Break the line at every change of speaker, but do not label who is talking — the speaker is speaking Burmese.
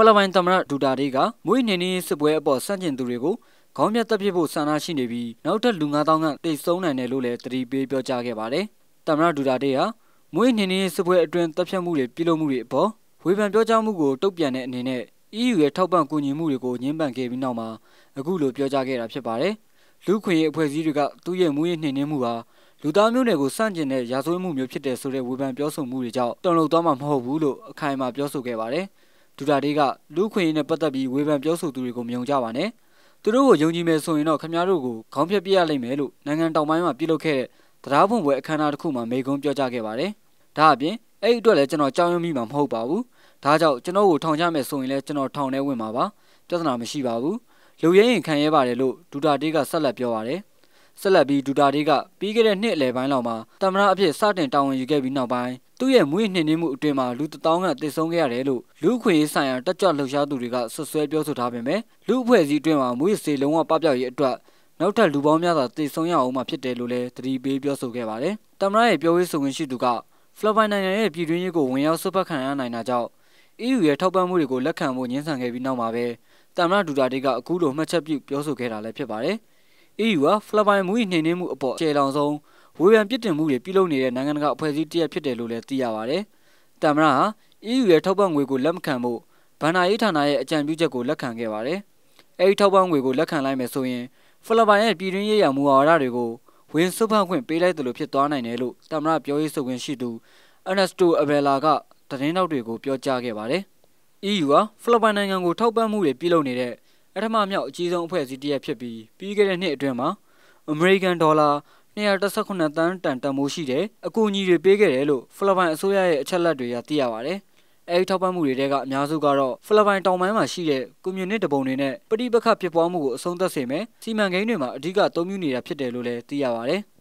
ဖိလစ်ပိုင်သမ္မတဒူတာဒေးကမွေးနေနေစစ်ပွဲအပေါ်ဆန့်ကျင်သူတွေကိုခေါင်းမြတ်တပ်ဖြစ်ဖို့ဆန္ဒရှိနေပြီးနောက်ထပ်လူ9000ကတိတ်ဆုံးနိုင်တယ်လို့လည်းတတိပေးပြောကြားခဲ့ပါတယ်။သမ္မတဒူတာဒေးဟာမွေးနေနေစစ်ပွဲအတွင်းတပ်ဖြတ်မှုတွေပြုလုပ်မှုတွေအပေါ်ဝေဖန်ပြောကြားမှုကိုတုံ့ပြန်တဲ့အနေနဲ့ EU ရဲ့ထောက်ပံ့ကူညီမှုတွေကိုညှင်းပန်ခဲ့ပြီးနောက်မှာအခုလိုပြောကြားခဲ့တာဖြစ်ပါတယ်။လူခွင့်ရေးအဖွဲ့အစည်းတွေကသူ့ရဲ့မွေးနေနေမှုဟာလူသားမျိုးနွယ်ကိုစန့်ကျင်တဲ့ရာဇဝတ်မှုမျိုးဖြစ်တယ်ဆိုတဲ့ဝေဖန်ပြောဆိုမှုတွေကြောင့်တုံ့လုံသွားမှာမဟုတ်ဘူးလို့အခိုင်အမာပြောဆိုခဲ့ပါတယ်။ဒူတာဒေးကလူခွင့်ရေးနဲ့ပတ်သက်ပြီးဝေဖန်ပြောဆိုသူတွေကိုမယုံကြပါနဲ့သူတို့ကိုယုံကြည်မယ်ဆိုရင်တော့ခင်ဗျားတို့ကိုခေါင်းဖြတ်ပြရလိမ့်မယ်လို့နိုင်ငံတောင်ပိုင်းမှာပြုလုပ်ခဲ့တဲ့တရားဖွင့်ပွဲအခမ်းအနားတစ်ခုမှာမိကုံးပြောကြားခဲ့ပါတယ်ဒါအပြင်အဲ့ဒီအတွက်လည်းကျွန်တော်ကြောက်ရွံ့မိမှာမဟုတ်ပါဘူးဒါကြောင့်ကျွန်တော်ကိုထောင်ချမယ်ဆိုရင်လည်းကျွန်တော်ထောင်ထဲဝင်မှာပါပြဿနာမရှိပါဘူးလူရဲရင်ခံရဲပါတယ်လို့ဒူတာဒေးကဆက်လက်ပြောပါတယ်ဆက်လက်ပြီးဒူတာဒေးကပြီးခဲ့တဲ့နှစ်အလယ်ပိုင်းလောက်မှာတမရအဖြစ်စတင်တာဝန်ယူခဲ့ပြီးနောက်ပိုင်းသူ့ရဲ့မွေးနှင်နှင်းမှုအတွင်မှာလူတထောင်ကတိဆုံးခဲ့ရတယ်လို့လူခွေဆိုင်ရာတက်ကြွလှုပ်ရှားသူတွေကဆွဆွဲပြောဆိုထားပေမဲ့လူအဖွဲ့အစည်းအတွင်မှာမွေးစေလုံးဝပပျောက်ရေးအတွက်နောက်ထပ်လူပေါင်းများစွာတိဆုံးရအောင်မှဖြစ်တယ်လို့လည်းသတိပေးပြောဆိုခဲ့ပါတယ်။တမရရဲ့ပြောရေးဆိုခွင့်ရှိသူကဖလော်ပိုင်နိုင်ငံရဲ့ပြည်တွင်းရေးကိုဝင်ရောက်ဆွတ်ဖက်ခံရနိုင်တာကြောင့် EU ရဲ့ထောက်ပံ့မှုတွေကိုလက်ခံဖို့ညှင်းဆန်ခဲ့ပြီးနောက်မှာပဲတမရဒူတာတေးကအခုလိုမှတ်ချက်ပြုပြောဆိုခဲ့တာလည်းဖြစ်ပါတယ်။ EU ကဖိလစ်ပိုင်မူ၏နှိမ်နှင်းမှုအပေါ်ကျေလောင်ဆုံးဝေဖန်ပြစ်တင်မှုတွေပြုလုပ်နေတဲ့နိုင်ငံတကာအဖွဲ့အစည်းတရက်ဖြစ်တယ်လို့လည်းသိရပါဗျ။တမ်မရာဟာ EU ရဲ့ထောက်ပံ့ငွေကိုလက်မခံဖို့ဗန်နာရေးဌာနရဲ့အကြံပြုချက်ကိုလက်ခံခဲ့ပါတယ်။အဲဒီထောက်ပံ့ငွေကိုလက်ခံလိုက်မယ်ဆိုရင်ဖိလစ်ပိုင်ရဲ့ပြည်တွင်းရေးရာမူဝါဒတွေကိုဝင်စုပ်ဖန့်ခွင့်ပေးလိုက်တယ်လို့ဖြစ်သွားနိုင်တယ်လို့တမ်မရာပြောရေးဆိုခွင့်ရှိသူအန်နက်စတိုအဘယ်လာကသတင်းထောက်တွေကိုပြောကြားခဲ့ပါတယ်။ EU ဟာဖိလစ်ပိုင်နိုင်ငံကိုထောက်ပံ့မှုတွေပြုလုပ်နေတဲ့အထမမြောက်အကြီးဆုံးအဖွဲ့အစည်းတစ်ရပ်ဖြစ်ပြီးပြီးခဲ့တဲ့နှစ်အတွင်းမှာ American Dollar 218တန်းတန်တန်မိုးရှိတဲ့အကူအညီတွေပေးခဲ့တယ်လို့ဖိလစ်ပိုင်အစိုးရရဲ့အချက်အလက်တွေကသိရပါဗျ။အဲဒီထောက်ပံ့မှုတွေတဲကအများစုကတော့ဖိလစ်ပိုင်တောင်ပိုင်းမှာရှိတဲ့ကွန်မြူနစ်တပုံတွေနဲ့ပဋိပက္ခဖြစ်ပွားမှုကိုအဆုံးသတ်စေမယ်စီမံကိန်းတွေမှာအဓိကသုံးမြူနေတာဖြစ်တယ်လို့လည်းသိရပါဗျ။